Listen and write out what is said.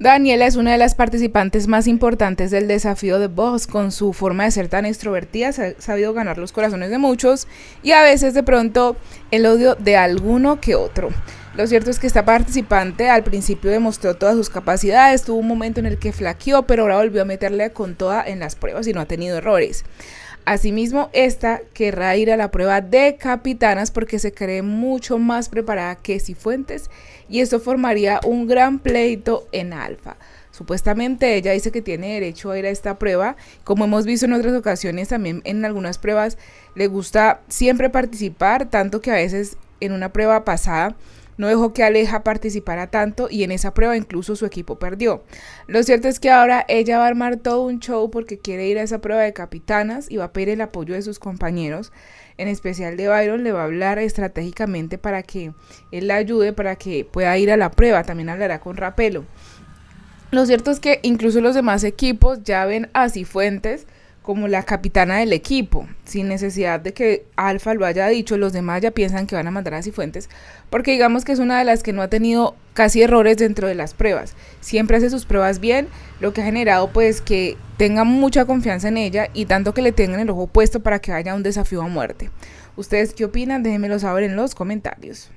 Daniela es una de las participantes más importantes del desafío de Boss. Con su forma de ser tan extrovertida, ha sabido ganar los corazones de muchos y a veces de pronto el odio de alguno que otro. Lo cierto es que esta participante al principio demostró todas sus capacidades, tuvo un momento en el que flaqueó, pero ahora volvió a meterle con toda en las pruebas y no ha tenido errores. Asimismo, esta querrá ir a la prueba de capitanas porque se cree mucho más preparada que Cifuentes y esto formaría un gran pleito en Alfa. Supuestamente ella dice que tiene derecho a ir a esta prueba. Como hemos visto en otras ocasiones, también en algunas pruebas le gusta siempre participar, tanto que a veces en una prueba pasada no dejó que Aleja participara tanto y en esa prueba incluso su equipo perdió. Lo cierto es que ahora ella va a armar todo un show porque quiere ir a esa prueba de capitanas y va a pedir el apoyo de sus compañeros. En especial de Byron le va a hablar estratégicamente para que él la ayude, para que pueda ir a la prueba. También hablará con Rapelo. Lo cierto es que incluso los demás equipos ya ven a Cifuentes como la capitana del equipo, sin necesidad de que Alfa lo haya dicho, los demás ya piensan que van a mandar a Cifuentes, porque digamos que es una de las que no ha tenido casi errores dentro de las pruebas. Siempre hace sus pruebas bien, lo que ha generado pues que tenga mucha confianza en ella y tanto que le tengan el ojo puesto para que haya un desafío a muerte. ¿Ustedes qué opinan? Déjenmelo saber en los comentarios.